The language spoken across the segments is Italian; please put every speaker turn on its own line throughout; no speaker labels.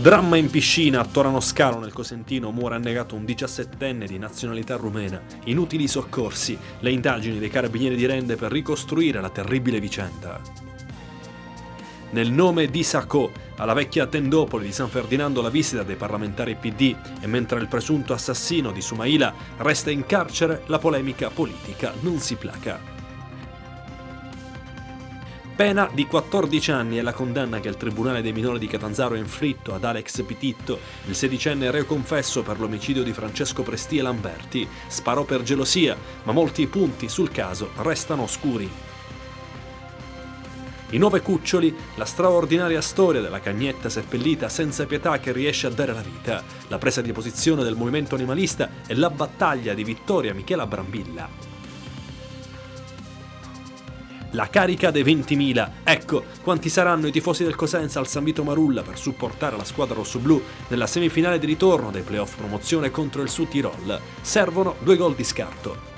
Dramma in piscina a Torano Scalo nel Cosentino, muore annegato un 17enne di nazionalità rumena. Inutili soccorsi, le indagini dei carabinieri di Rende per ricostruire la terribile vicenda. Nel nome di Sacco, alla vecchia tendopoli di San Ferdinando la visita dei parlamentari PD e mentre il presunto assassino di Sumaila resta in carcere, la polemica politica non si placa pena di 14 anni è la condanna che il Tribunale dei minori di Catanzaro ha inflitto ad Alex Petitto, il sedicenne reo confesso per l'omicidio di Francesco Presti e Lamberti. Sparò per gelosia, ma molti punti sul caso restano oscuri. I Nove Cuccioli, la straordinaria storia della cagnetta seppellita senza pietà che riesce a dare la vita, la presa di posizione del movimento animalista e la battaglia di Vittoria Michela Brambilla. La carica dei 20.000. Ecco quanti saranno i tifosi del Cosenza al San Vito Marulla per supportare la squadra rossoblù nella semifinale di ritorno dei playoff promozione contro il Sud Tirol. Servono due gol di scarto.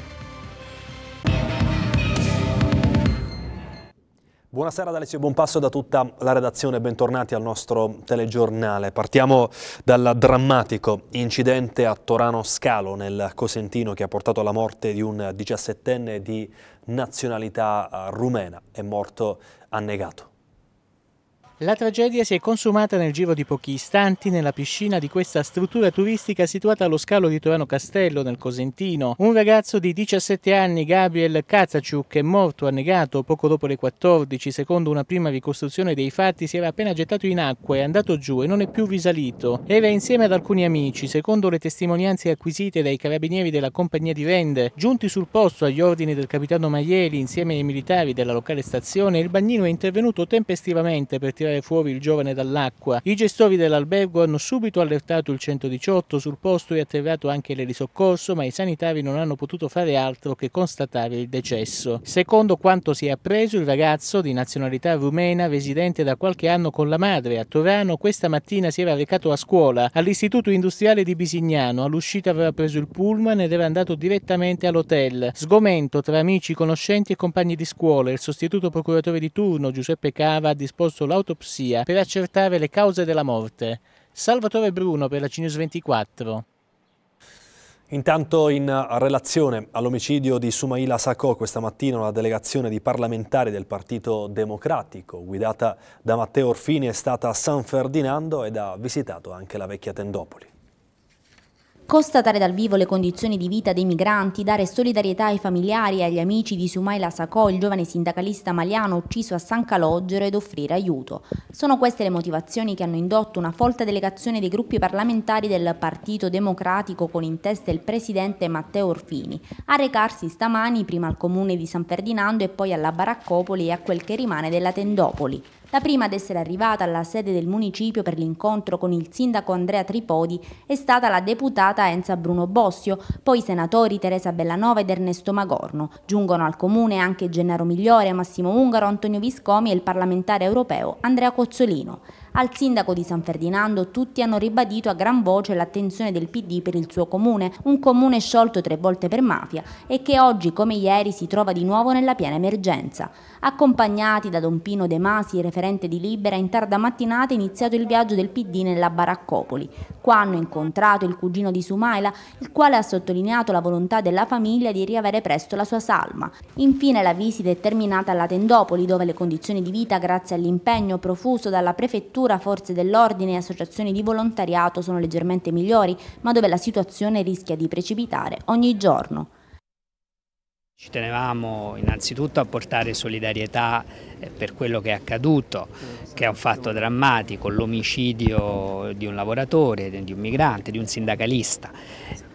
Buonasera da buon passo da tutta la redazione, bentornati al nostro telegiornale. Partiamo dal drammatico incidente a Torano Scalo nel Cosentino che ha portato alla morte di un 17enne di nazionalità rumena, è morto annegato.
La tragedia si è consumata nel giro di pochi istanti nella piscina di questa struttura turistica situata allo scalo di Torano Castello nel Cosentino. Un ragazzo di 17 anni, Gabriel Kazaciuk, è morto annegato poco dopo le 14. Secondo una prima ricostruzione dei fatti si era appena gettato in acqua, è andato giù e non è più risalito. Era insieme ad alcuni amici, secondo le testimonianze acquisite dai carabinieri della compagnia di vende, Giunti sul posto agli ordini del capitano Maieli insieme ai militari della locale stazione, il bagnino è intervenuto tempestivamente per tirare tirare fuori il giovane dall'acqua. I gestori dell'albergo hanno subito allertato il 118, sul posto e atterrato anche l'elisoccorso, ma i sanitari non hanno potuto fare altro che constatare il decesso. Secondo quanto si è appreso, il ragazzo di nazionalità rumena, residente da qualche anno con la madre a Torano, questa mattina si era recato a scuola all'Istituto Industriale di Bisignano. All'uscita aveva preso il pullman ed era andato direttamente all'hotel. Sgomento tra amici, conoscenti e compagni di scuola. Il sostituto procuratore di turno, Giuseppe Cava, ha disposto l'auto un'autopsia per accertare le cause della morte. Salvatore Bruno per la Cinius 24.
Intanto in relazione all'omicidio di Sumaila Sacco questa mattina una delegazione di parlamentari del Partito Democratico guidata da Matteo Orfini è stata a San Ferdinando ed ha visitato anche la vecchia Tendopoli.
Constatare dal vivo le condizioni di vita dei migranti, dare solidarietà ai familiari e agli amici di Sumaila Sacò, il giovane sindacalista maliano ucciso a San Calogero, ed offrire aiuto. Sono queste le motivazioni che hanno indotto una folta delegazione dei gruppi parlamentari del Partito Democratico con in testa il presidente Matteo Orfini a recarsi stamani prima al comune di San Ferdinando e poi alla Baraccopoli e a quel che rimane della Tendopoli. La prima ad essere arrivata alla sede del municipio per l'incontro con il sindaco Andrea Tripodi è stata la deputata Enza Bruno Bossio, poi i senatori Teresa Bellanova ed Ernesto Magorno. Giungono al comune anche Gennaro Migliore, Massimo Ungaro, Antonio Viscomi e il parlamentare europeo Andrea Cozzolino. Al sindaco di San Ferdinando tutti hanno ribadito a gran voce l'attenzione del PD per il suo comune, un comune sciolto tre volte per mafia e che oggi come ieri si trova di nuovo nella piena emergenza. Accompagnati da Don Pino De Masi, referente di Libera, in tarda mattinata è iniziato il viaggio del PD nella Baraccopoli. Qua hanno incontrato il cugino di Sumaila, il quale ha sottolineato la volontà della famiglia di riavere presto la sua salma. Infine la visita è terminata alla Tendopoli, dove le condizioni di vita, grazie all'impegno profuso dalla prefettura, Agricoltura, forze dell'ordine e associazioni di volontariato sono leggermente migliori, ma dove la situazione rischia di precipitare ogni giorno.
Ci tenevamo innanzitutto a portare solidarietà eh, per quello che è accaduto, che è un fatto drammatico, l'omicidio di un lavoratore, di un migrante, di un sindacalista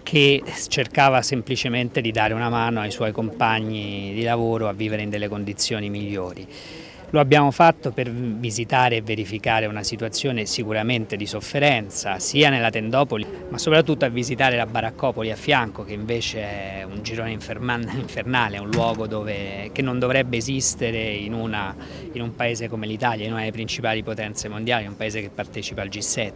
che cercava semplicemente di dare una mano ai suoi compagni di lavoro a vivere in delle condizioni migliori. Lo abbiamo fatto per visitare e verificare una situazione sicuramente di sofferenza sia nella Tendopoli ma soprattutto a visitare la Baraccopoli a fianco che invece è un girone infernale, un luogo dove, che non dovrebbe esistere in, una, in un paese come l'Italia, in una delle principali potenze mondiali, un paese che partecipa al G7.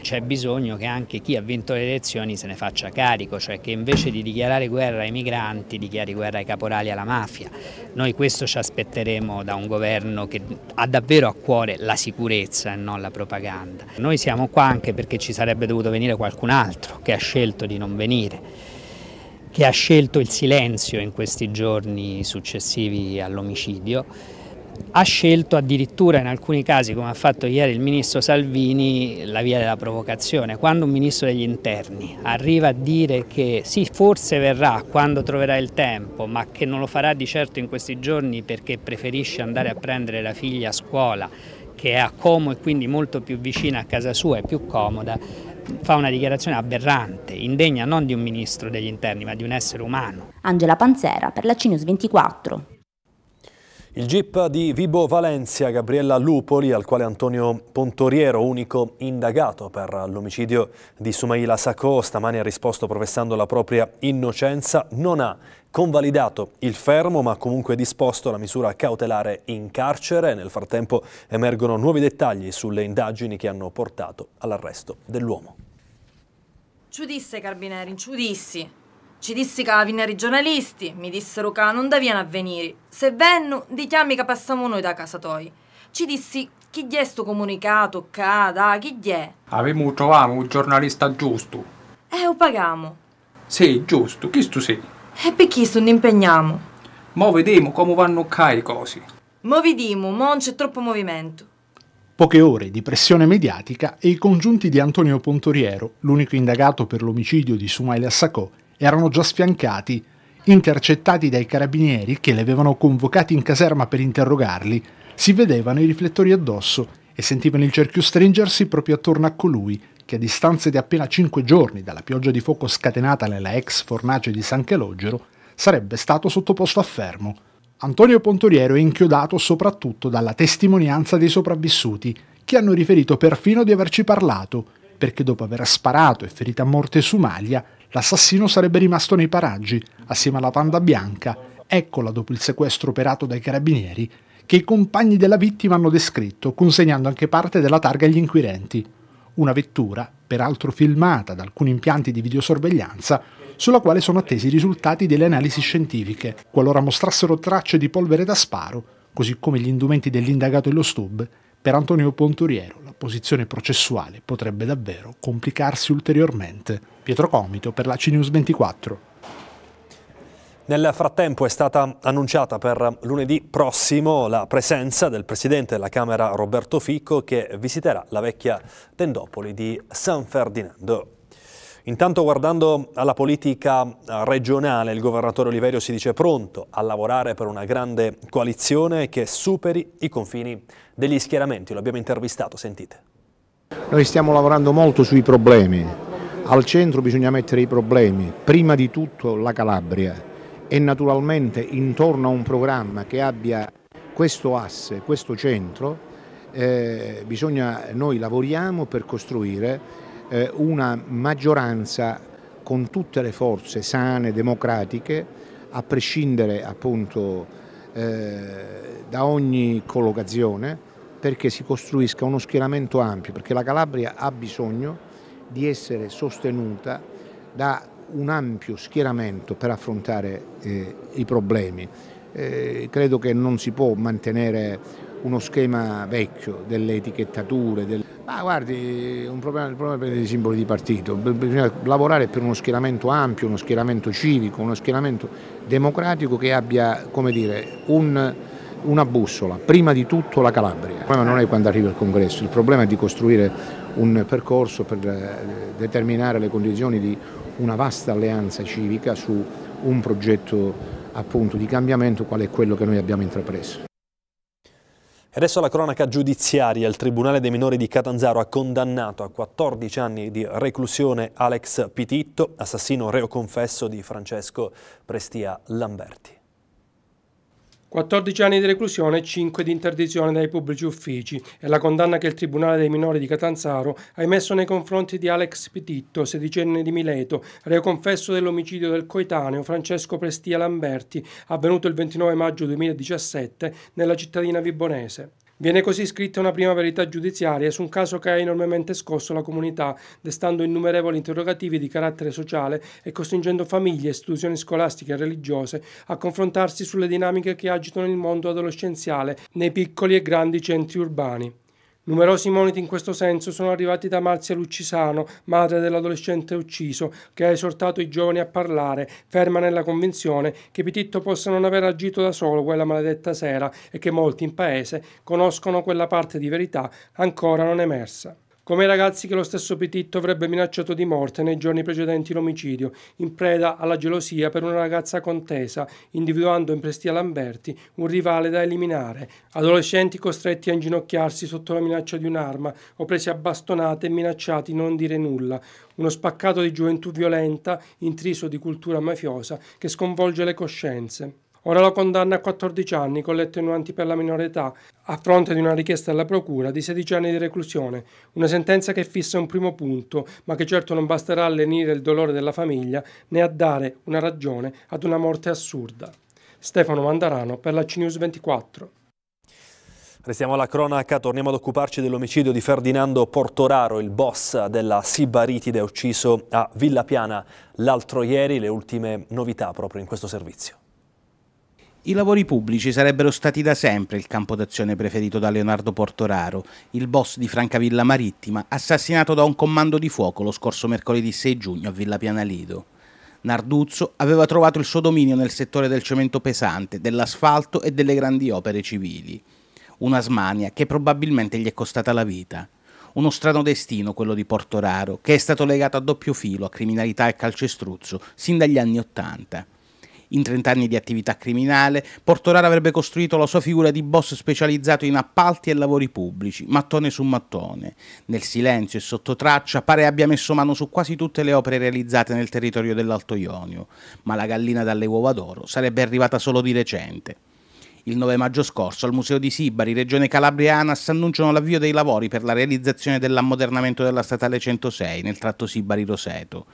C'è bisogno che anche chi ha vinto le elezioni se ne faccia carico, cioè che invece di dichiarare guerra ai migranti dichiari guerra ai caporali e alla mafia. Noi questo ci aspetteremo da un governo che ha davvero a cuore la sicurezza e non la propaganda. Noi siamo qua anche perché ci sarebbe dovuto venire qualcun altro che ha scelto di non venire che ha scelto il silenzio in questi giorni successivi all'omicidio ha scelto addirittura in alcuni casi, come ha fatto ieri il ministro Salvini, la via della provocazione. Quando un ministro degli interni arriva a dire che sì, forse verrà quando troverà il tempo, ma che non lo farà di certo in questi giorni perché preferisce andare a prendere la figlia a scuola, che è a Como e quindi molto più vicina a casa sua e più comoda, fa una dichiarazione aberrante, indegna non di un ministro degli interni ma di un essere
umano.
Angela Panzera per la Cinius 24.
Il GIP di Vibo Valencia, Gabriella Lupoli, al quale Antonio Pontoriero, unico indagato per l'omicidio di Sumaila Sacco, stamani ha risposto professando la propria innocenza, non ha convalidato il fermo ma ha comunque disposto la misura cautelare in carcere. Nel frattempo emergono nuovi dettagli sulle indagini che hanno portato all'arresto dell'uomo.
Ci Ciudisse Carbineri, ciudissi. Ci dissi che venire i giornalisti, mi dissero che non devono avvenire. Se vennu, di chiami che passiamo noi da casa toi. Ci dissi chi gli è sto comunicato, che da chi gli è.
Avevamo trovato un giornalista giusto.
Eh, lo paghiamo.
Sì, giusto, chi tu sei?
E per chi non impegniamo?
Mo vediamo come vanno qua le
cose.
Mo vediamo, mo non c'è troppo movimento.
Poche ore di pressione mediatica e i congiunti di Antonio Pontoriero, l'unico indagato per l'omicidio di Sumaila Sacco, erano già sfiancati, intercettati dai carabinieri che li avevano convocati in caserma per interrogarli, si vedevano i riflettori addosso e sentivano il cerchio stringersi proprio attorno a colui che a distanze di appena cinque giorni dalla pioggia di fuoco scatenata nella ex fornace di San Calogero sarebbe stato sottoposto a fermo. Antonio Pontoriero è inchiodato soprattutto dalla testimonianza dei sopravvissuti, che hanno riferito perfino di averci parlato, perché dopo aver sparato e ferito a morte Sumalia, l'assassino sarebbe rimasto nei paraggi, assieme alla panda bianca, eccola dopo il sequestro operato dai carabinieri, che i compagni della vittima hanno descritto, consegnando anche parte della targa agli inquirenti. Una vettura, peraltro filmata da alcuni impianti di videosorveglianza, sulla quale sono attesi i risultati delle analisi scientifiche, qualora mostrassero tracce di polvere da sparo, così come gli indumenti dell'indagato e lo stub, per Antonio Ponturiero la posizione processuale potrebbe davvero complicarsi ulteriormente. Pietro Comito per la CNews 24.
Nel frattempo è stata annunciata per lunedì prossimo la presenza del Presidente della Camera Roberto Ficco che visiterà la vecchia Tendopoli di San Ferdinando. Intanto guardando alla politica regionale, il governatore Oliverio si dice pronto a lavorare per una grande coalizione che superi i confini degli schieramenti. Lo abbiamo intervistato, sentite.
Noi stiamo lavorando molto sui problemi, al centro bisogna mettere i problemi, prima di tutto la Calabria e naturalmente intorno a un programma che abbia questo asse, questo centro, eh, bisogna, noi lavoriamo per costruire eh, una maggioranza con tutte le forze sane, democratiche, a prescindere appunto eh, da ogni collocazione, perché si costruisca uno schieramento ampio, perché la Calabria ha bisogno di essere sostenuta da un ampio schieramento per affrontare eh, i problemi. Eh, credo che non si può mantenere uno schema vecchio delle etichettature, del... ma guardi, un problema, il problema è per i simboli di partito, bisogna lavorare per uno schieramento ampio, uno schieramento civico, uno schieramento democratico che abbia, come dire, un una bussola, prima di tutto la Calabria. Il problema non è quando arriva il congresso, il problema è di costruire un percorso per eh, determinare le condizioni di una vasta alleanza civica su un progetto appunto di cambiamento qual è quello che noi abbiamo intrapreso.
Adesso la cronaca giudiziaria. Il Tribunale dei minori di Catanzaro ha condannato a 14 anni di reclusione Alex Pititto, assassino reo confesso di Francesco Prestia Lamberti.
14 anni di reclusione e 5 di interdizione dai pubblici uffici è la condanna che il Tribunale dei minori di Catanzaro ha emesso nei confronti di Alex Pititto, sedicenne di Mileto, reo confesso dell'omicidio del coetaneo Francesco Prestia Lamberti, avvenuto il 29 maggio 2017 nella cittadina vibonese. Viene così scritta una prima verità giudiziaria su un caso che ha enormemente scosso la comunità, destando innumerevoli interrogativi di carattere sociale e costringendo famiglie, istituzioni scolastiche e religiose a confrontarsi sulle dinamiche che agitano il mondo adolescenziale nei piccoli e grandi centri urbani. Numerosi moniti in questo senso sono arrivati da Marzia Luccisano, madre dell'adolescente ucciso, che ha esortato i giovani a parlare, ferma nella convinzione che Pititto possa non aver agito da solo quella maledetta sera e che molti in paese conoscono quella parte di verità ancora non emersa come i ragazzi che lo stesso Petitto avrebbe minacciato di morte nei giorni precedenti l'omicidio, in preda alla gelosia per una ragazza contesa, individuando in Prestia Lamberti un rivale da eliminare, adolescenti costretti a inginocchiarsi sotto la minaccia di un'arma o presi a bastonate e minacciati non dire nulla, uno spaccato di gioventù violenta intriso di cultura mafiosa che sconvolge le coscienze. Ora lo condanna a 14 anni con le attenuanti per la minorità, a fronte di una richiesta alla Procura di 16 anni di reclusione, una sentenza che fissa un primo punto, ma che certo non basterà a lenire il dolore della famiglia né a dare una ragione ad una morte assurda. Stefano Mandarano per la CNews 24.
Restiamo alla cronaca, torniamo ad occuparci dell'omicidio di Ferdinando Portoraro, il boss della Sibaritide ucciso a Villa Piana l'altro ieri, le ultime novità proprio in questo servizio. I lavori pubblici sarebbero stati
da sempre il campo d'azione preferito da Leonardo Portoraro, il boss di Francavilla Marittima, assassinato da un comando di fuoco lo scorso mercoledì 6 giugno a Villa Pianalido. Narduzzo aveva trovato il suo dominio nel settore del cemento pesante, dell'asfalto e delle grandi opere civili. Una smania che probabilmente gli è costata la vita. Uno strano destino quello di Portoraro, che è stato legato a doppio filo a criminalità e calcestruzzo sin dagli anni Ottanta in 30 anni di attività criminale, Portorara avrebbe costruito la sua figura di boss specializzato in appalti e lavori pubblici, mattone su mattone. Nel silenzio e sotto traccia pare abbia messo mano su quasi tutte le opere realizzate nel territorio dell'Alto Ionio, ma la gallina dalle uova d'oro sarebbe arrivata solo di recente. Il 9 maggio scorso al Museo di Sibari, Regione Calabriana, annunciano l'avvio dei lavori per la realizzazione dell'ammodernamento della statale 106 nel tratto Sibari-Roseto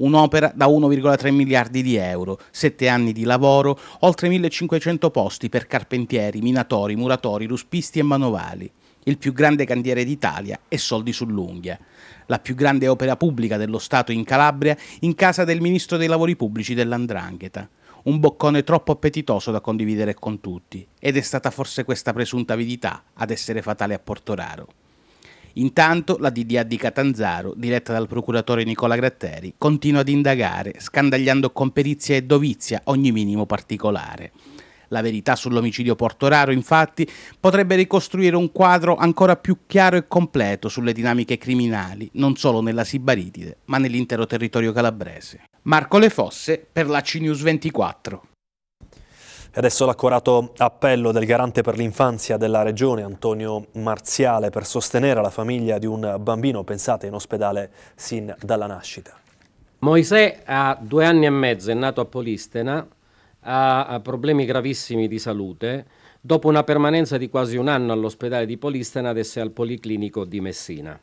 un'opera da 1,3 miliardi di euro, 7 anni di lavoro, oltre 1500 posti per carpentieri, minatori, muratori, ruspisti e manovali il più grande cantiere d'Italia e soldi sull'unghia. La più grande opera pubblica dello Stato in Calabria in casa del ministro dei lavori pubblici dell'Andrangheta. Un boccone troppo appetitoso da condividere con tutti, ed è stata forse questa presunta avidità ad essere fatale a Portoraro. Intanto la DDA di Catanzaro, diretta dal procuratore Nicola Gratteri, continua ad indagare, scandagliando con perizia e dovizia ogni minimo particolare. La verità sull'omicidio Portoraro, infatti, potrebbe ricostruire un quadro ancora più chiaro e completo sulle dinamiche criminali, non solo nella Sibaritide, ma nell'intero territorio calabrese. Marco Le Fosse
per la CNews 24. Adesso l'accorato appello del garante per l'infanzia della regione Antonio Marziale per sostenere la famiglia di un bambino, pensate, in ospedale sin dalla nascita.
Moisè ha due anni e mezzo, è nato a Polistena, ha problemi gravissimi di salute. Dopo una permanenza di quasi un anno all'ospedale di Polistena, adesso è al Policlinico di Messina.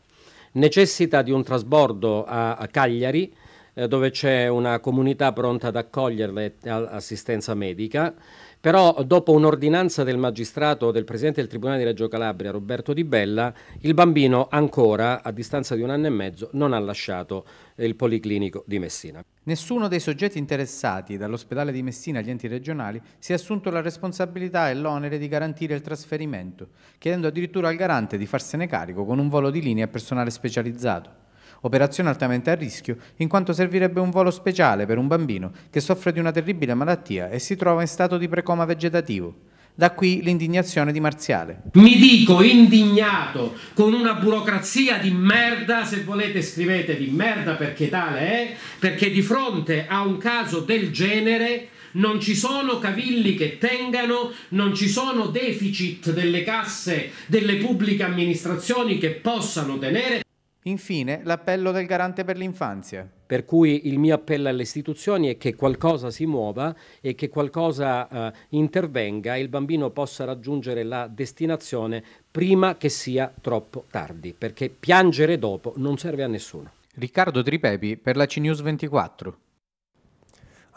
Necessita di un trasbordo a Cagliari eh, dove c'è una comunità pronta ad accoglierle assistenza medica. Però dopo un'ordinanza del magistrato del presidente del Tribunale di Reggio Calabria, Roberto Di Bella, il bambino ancora, a distanza di un anno e mezzo, non ha lasciato il policlinico di Messina. Nessuno dei soggetti interessati dall'ospedale di Messina agli enti regionali si è assunto la responsabilità e l'onere di garantire il trasferimento, chiedendo addirittura al garante di farsene carico con un volo di linea e personale specializzato operazione altamente a rischio in quanto servirebbe un volo speciale per un bambino che soffre di una terribile malattia e si trova in stato di precoma vegetativo. Da qui l'indignazione di Marziale. Mi dico indignato con una burocrazia di merda, se volete scrivete di merda perché tale è, perché di fronte a un caso del genere non ci sono cavilli che tengano, non ci sono deficit delle casse delle pubbliche amministrazioni che possano tenere. Infine, l'appello del garante per l'infanzia. Per cui il mio appello alle istituzioni è che qualcosa si muova e che qualcosa eh, intervenga e il bambino possa raggiungere la destinazione prima che sia troppo tardi, perché piangere
dopo non serve a nessuno. Riccardo Tripepi per la CNews 24.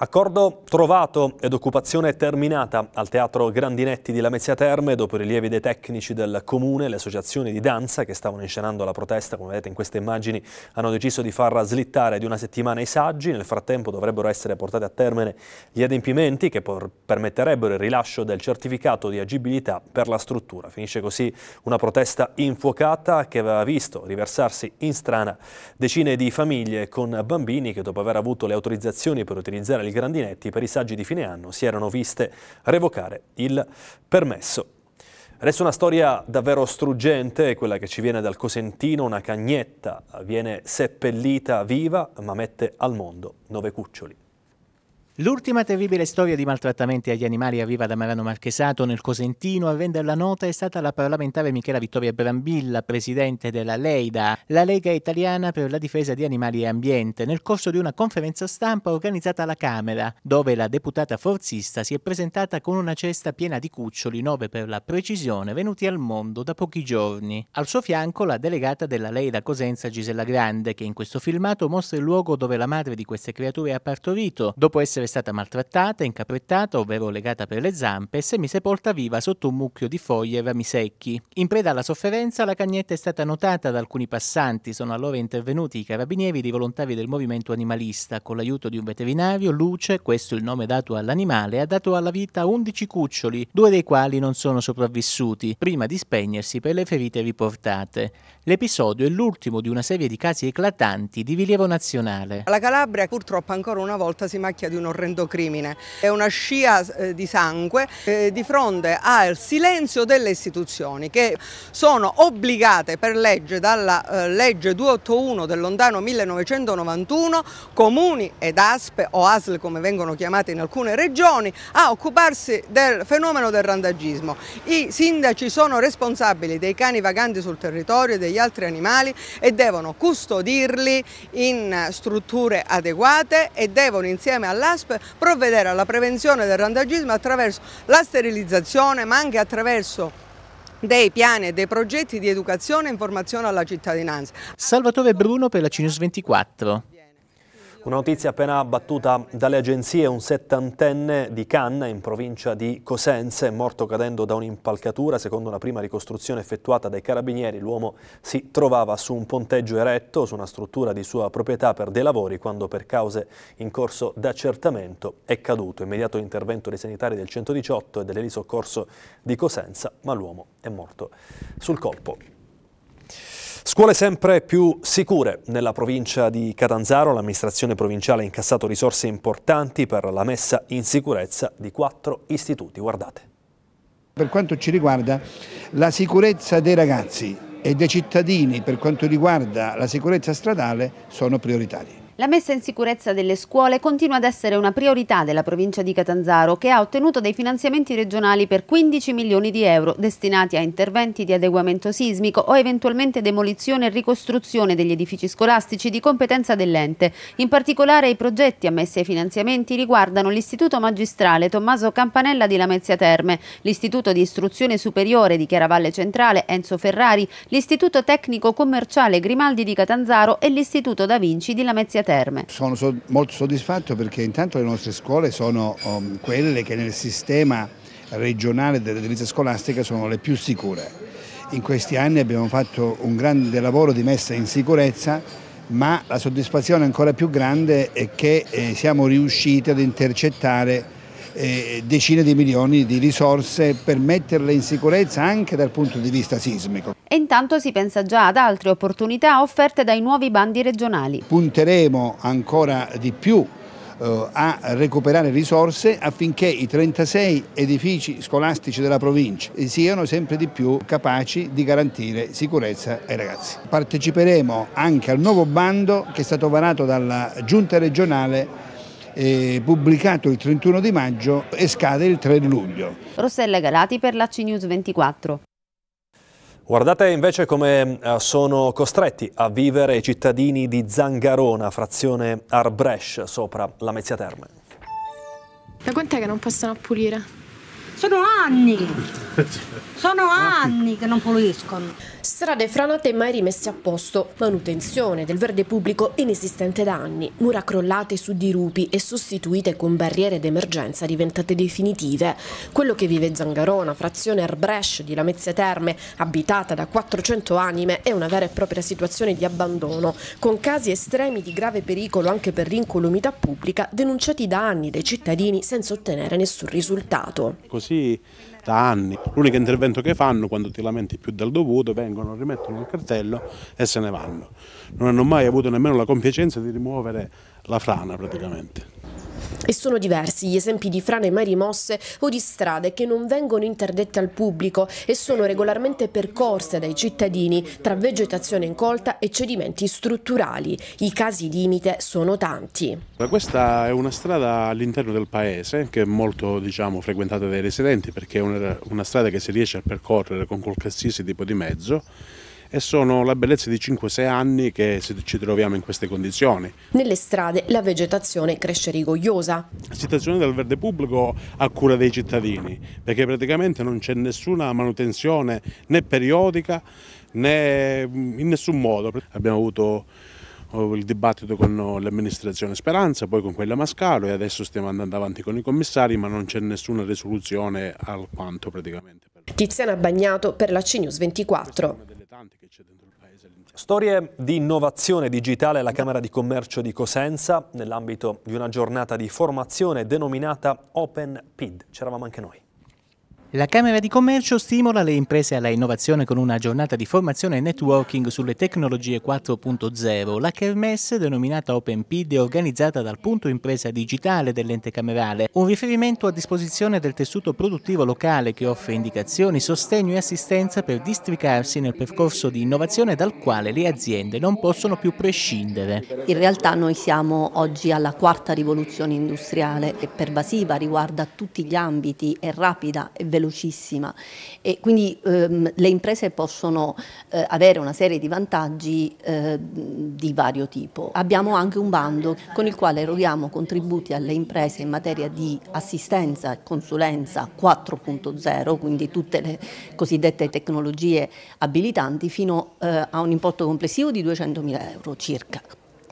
Accordo trovato ed occupazione terminata al Teatro Grandinetti di Lamezia Terme dopo i rilievi dei tecnici del comune, le associazioni di danza che stavano inscenando la protesta, come vedete in queste immagini, hanno deciso di far slittare di una settimana i saggi, nel frattempo dovrebbero essere portati a termine gli adempimenti che permetterebbero il rilascio del certificato di agibilità per la struttura. Finisce così una protesta infuocata che aveva visto riversarsi in strana decine di famiglie con bambini che dopo aver avuto le autorizzazioni per utilizzare il Grandinetti per i saggi di fine anno si erano viste revocare il permesso. Adesso una storia davvero struggente, quella che ci viene dal Cosentino, una cagnetta viene seppellita viva ma mette al mondo nove cuccioli.
L'ultima terribile storia di maltrattamenti agli animali arriva da Marano Marchesato nel Cosentino. A renderla nota è stata la parlamentare Michela Vittoria Brambilla, presidente della Leida, la Lega Italiana per la difesa di animali e ambiente, nel corso di una conferenza stampa organizzata alla Camera, dove la deputata forzista si è presentata con una cesta piena di cuccioli, nove per la precisione, venuti al mondo da pochi giorni. Al suo fianco la delegata della Leida Cosenza Gisella Grande, che in questo filmato mostra il luogo dove la madre di queste creature ha partorito, dopo essere stata maltrattata, incaprettata, ovvero legata per le zampe e semisepolta viva sotto un mucchio di foglie e rami secchi. In preda alla sofferenza, la cagnetta è stata notata da alcuni passanti. Sono allora intervenuti i carabinieri e i volontari del movimento animalista. Con l'aiuto di un veterinario, Luce, questo è il nome dato all'animale, ha dato alla vita 11 cuccioli, due dei quali non sono sopravvissuti, prima di spegnersi per le ferite riportate. L'episodio è l'ultimo di una serie di casi eclatanti di rilievo nazionale.
La Calabria purtroppo ancora una volta si macchia di uno orrendo crimine. È una scia eh, di sangue eh, di fronte al silenzio delle istituzioni che sono obbligate per legge dalla eh, legge 281 del lontano 1991 comuni ed ASPE o ASL come vengono chiamate in alcune regioni a occuparsi del fenomeno del randagismo. I sindaci sono responsabili dei cani vaganti sul territorio e degli altri animali e devono custodirli in strutture adeguate e devono insieme all'ASPE Gaspe provvedere alla prevenzione del randagismo attraverso la sterilizzazione ma anche attraverso dei piani e dei progetti di educazione e informazione alla cittadinanza. Salvatore Bruno per la Cinus 24.
Una notizia appena battuta dalle agenzie, un settantenne di Canna in provincia di Cosenza è morto cadendo da un'impalcatura. Secondo la prima ricostruzione effettuata dai carabinieri, l'uomo si trovava su un ponteggio eretto su una struttura di sua proprietà per dei lavori quando per cause in corso d'accertamento è caduto. Immediato intervento dei sanitari del 118 e dell'elisoccorso di Cosenza, ma l'uomo è morto sul colpo. Scuole sempre più sicure. Nella provincia di Catanzaro l'amministrazione provinciale ha incassato risorse importanti per la messa in sicurezza di quattro istituti. Guardate. Per quanto ci
riguarda la sicurezza dei ragazzi e dei cittadini per quanto riguarda la sicurezza stradale sono prioritarie.
La messa in sicurezza delle scuole continua ad essere una priorità della provincia di Catanzaro che ha ottenuto dei finanziamenti regionali per 15 milioni di euro destinati a interventi di adeguamento sismico o eventualmente demolizione e ricostruzione degli edifici scolastici di competenza dell'ente. In particolare i progetti ammessi ai finanziamenti riguardano l'Istituto Magistrale Tommaso Campanella di Lamezia Terme, l'Istituto di Istruzione Superiore di Chiaravalle Centrale Enzo Ferrari, l'Istituto Tecnico Commerciale Grimaldi di Catanzaro e l'Istituto Da Vinci di Lamezia Terme. Terme.
Sono so molto soddisfatto perché intanto le nostre scuole sono um, quelle che nel sistema regionale dell'edilizia scolastica sono le più sicure. In questi anni abbiamo fatto un grande lavoro di messa in sicurezza ma la soddisfazione ancora più grande è che eh, siamo riusciti ad intercettare eh, decine di milioni di risorse per metterle in sicurezza anche dal punto di vista sismico
e intanto si pensa già ad altre opportunità offerte dai nuovi bandi regionali.
Punteremo ancora di più eh, a recuperare risorse affinché i 36 edifici scolastici della provincia siano sempre di più capaci di garantire sicurezza ai ragazzi. Parteciperemo anche al nuovo bando che è stato varato dalla giunta regionale pubblicato il 31 di maggio e scade il 3 luglio.
Rossella Galati per la CNews 24.
Guardate invece come eh, sono costretti a vivere i cittadini di Zangarona, frazione Arbrescia, sopra la Mezzia Terme.
Da quant'è che non possono pulire? Sono anni! Sono ah. anni che non puliscono. Strade franate mai rimesse a posto, manutenzione del verde pubblico inesistente da anni, mura crollate su dirupi e sostituite con barriere d'emergenza diventate definitive. Quello che vive Zangarona, frazione Arbrescio di Lamezia Terme, abitata da 400 anime, è una vera e propria situazione di abbandono, con casi estremi di grave pericolo anche per l'incolumità pubblica denunciati da anni dai cittadini senza ottenere nessun risultato.
Così così da anni. L'unico intervento che fanno quando ti lamenti più del dovuto vengono, rimettono il cartello e se ne vanno. Non hanno mai avuto nemmeno la compiacenza di rimuovere la frana praticamente.
E sono diversi gli esempi di frane mai rimosse o di strade che non vengono interdette al pubblico e sono regolarmente percorse dai cittadini tra vegetazione incolta e cedimenti strutturali. I casi limite sono tanti.
Questa è una strada all'interno del paese che è molto diciamo, frequentata dai residenti perché è una, una strada che si riesce a percorrere con qualsiasi tipo di mezzo e sono la bellezza di 5-6 anni che ci troviamo in queste condizioni.
Nelle strade la vegetazione cresce rigogliosa.
La situazione del verde pubblico a cura dei cittadini, perché praticamente non c'è nessuna manutenzione né periodica né mm, in nessun modo. Abbiamo avuto eh, il dibattito con eh, l'amministrazione Speranza, poi con quella Mascalo e adesso stiamo andando avanti con i commissari ma non c'è nessuna risoluzione al quanto praticamente.
Tiziana Bagnato per la CNews 24.
Storie di innovazione digitale alla Camera di Commercio di Cosenza nell'ambito di una giornata di formazione denominata Open PID. C'eravamo anche noi.
La Camera di Commercio stimola le imprese alla innovazione con una giornata di formazione e networking sulle tecnologie 4.0. La Kermesse, denominata Open Pid, è organizzata dal punto impresa digitale dell'ente camerale, un riferimento a disposizione del tessuto produttivo locale che offre indicazioni, sostegno e assistenza per districarsi nel percorso di innovazione dal quale le aziende non possono più prescindere.
In realtà noi siamo oggi alla quarta rivoluzione industriale, che pervasiva, riguarda tutti gli ambiti, è rapida e veloce velocissima e quindi ehm, le imprese possono eh, avere una serie di vantaggi eh, di vario tipo. Abbiamo anche un bando con il quale eroghiamo contributi alle imprese in materia di assistenza e consulenza 4.0, quindi tutte le cosiddette tecnologie abilitanti fino eh, a un importo complessivo di 200.000 euro circa.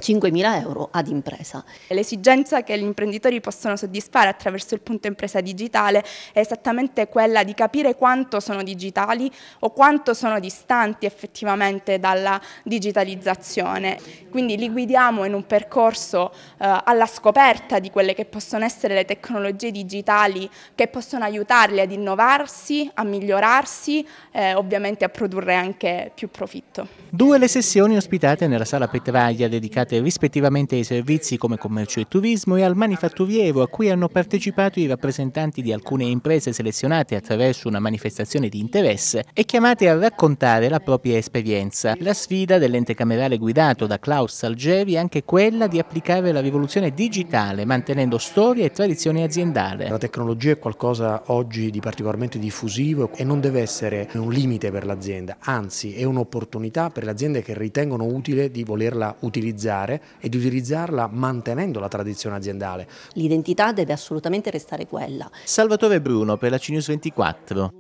5.000 euro ad impresa. L'esigenza che gli imprenditori
possono soddisfare attraverso il punto impresa digitale è esattamente quella di capire quanto sono digitali o quanto sono distanti effettivamente dalla digitalizzazione. Quindi li guidiamo in un percorso eh, alla scoperta di quelle che possono essere le tecnologie digitali che possono aiutarli ad innovarsi, a migliorarsi, eh, ovviamente a produrre anche più profitto.
Due le sessioni ospitate nella sala Pettevaglia dedicata dedicate rispettivamente ai servizi come commercio e turismo e al manifatturiero a cui hanno partecipato i rappresentanti di alcune imprese selezionate attraverso una manifestazione di interesse e chiamate a raccontare la propria esperienza. La sfida dell'ente camerale guidato da Klaus Salgeri è anche quella di applicare la rivoluzione digitale mantenendo storia
e tradizione aziendale. La tecnologia è qualcosa oggi di particolarmente diffusivo e non deve essere un limite per l'azienda, anzi è un'opportunità per le aziende che ritengono utile di volerla utilizzare creare ed utilizzarla mantenendo la tradizione aziendale.
L'identità deve assolutamente restare quella.
Salvatore Bruno per la CNews 24.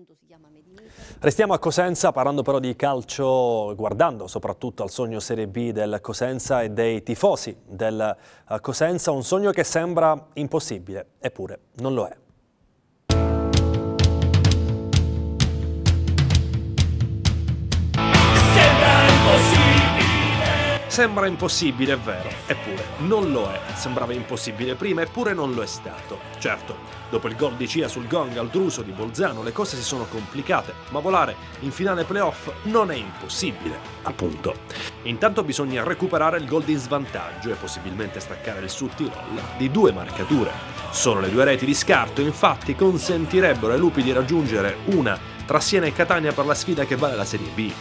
Restiamo a Cosenza parlando però di calcio, guardando soprattutto al sogno Serie B del Cosenza e dei tifosi del eh, Cosenza, un sogno che sembra impossibile, eppure non lo è. Sembra impossibile, è vero, eppure non lo è. Sembrava impossibile prima, eppure non lo è stato. Certo, dopo il gol di Cia sul gong al druso di Bolzano le cose si sono complicate, ma volare in finale playoff non è impossibile, appunto. Intanto bisogna recuperare il gol di svantaggio e possibilmente staccare il Sud Tirol di due marcature. Solo le due reti di scarto infatti consentirebbero ai lupi di raggiungere una tra Siena e Catania per la sfida che vale la Serie B.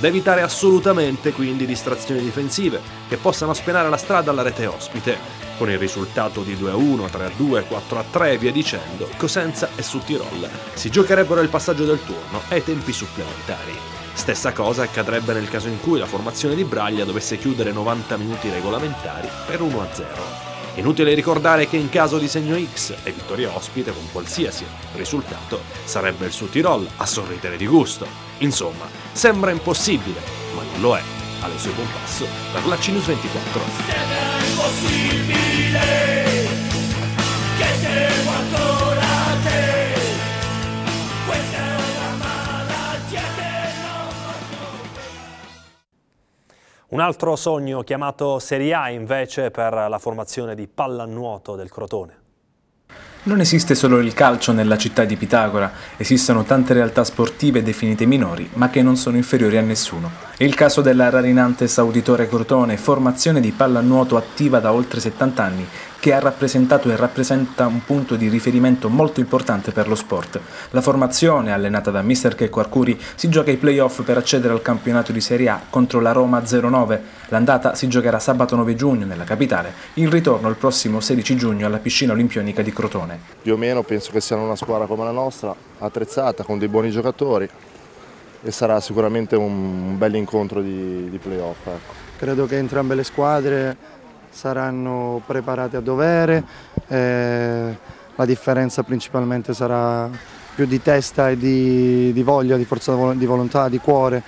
Da evitare assolutamente quindi distrazioni difensive, che possano spianare la strada alla rete ospite, con il risultato di 2-1, 3-2, 4-3 e via dicendo, Cosenza e su si giocherebbero il passaggio del turno ai tempi supplementari. Stessa cosa accadrebbe nel caso in cui la formazione di Braglia dovesse chiudere 90 minuti regolamentari per 1-0. Inutile ricordare che in caso di segno X e vittoria ospite con qualsiasi risultato sarebbe il suo Tirol a sorridere di gusto. Insomma, sembra impossibile, ma non lo è. Alle sue passo per la Cinus 24. Sembra impossibile che sei quanto Un altro sogno chiamato Serie A invece per la formazione di pallanuoto del Crotone. Non esiste solo il calcio nella città di Pitagora, esistono tante realtà sportive definite minori, ma che non sono inferiori a nessuno. È il caso della Rarinantes Auditore Crotone, formazione di pallanuoto attiva da oltre 70 anni, che ha rappresentato e rappresenta un punto di riferimento molto importante per lo sport. La formazione, allenata da Mr. Checco Arcuri, si gioca ai playoff per accedere al campionato di Serie A contro la Roma 09. L'andata si giocherà sabato 9 giugno nella capitale, il ritorno il prossimo 16 giugno alla piscina olimpionica di Crotone. Più o meno penso che siano una squadra come la nostra, attrezzata, con dei buoni giocatori, e sarà sicuramente un bel incontro di, di playoff. Ecco. Credo
che entrambe le squadre saranno preparati a dovere, eh, la differenza principalmente sarà più di testa e di, di voglia, di forza di volontà, di cuore,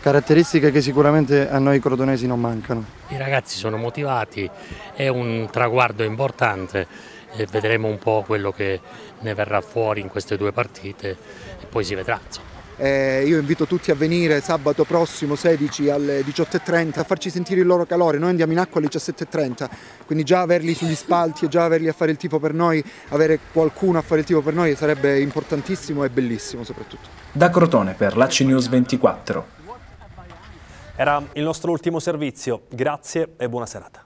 caratteristiche che sicuramente a noi crotonesi non mancano.
I ragazzi sono motivati, è un traguardo importante e vedremo un po' quello che ne verrà fuori in queste due partite e poi si vedrà. Insomma.
Eh, io invito tutti a venire sabato prossimo 16 alle 18.30 a farci sentire il loro calore. Noi andiamo in acqua alle 17.30, quindi già averli sugli spalti e già averli a fare il tifo per noi, avere qualcuno a fare il tifo per noi sarebbe importantissimo e bellissimo soprattutto.
Da Crotone
per Lacci News 24. Era il nostro ultimo servizio, grazie e buona serata.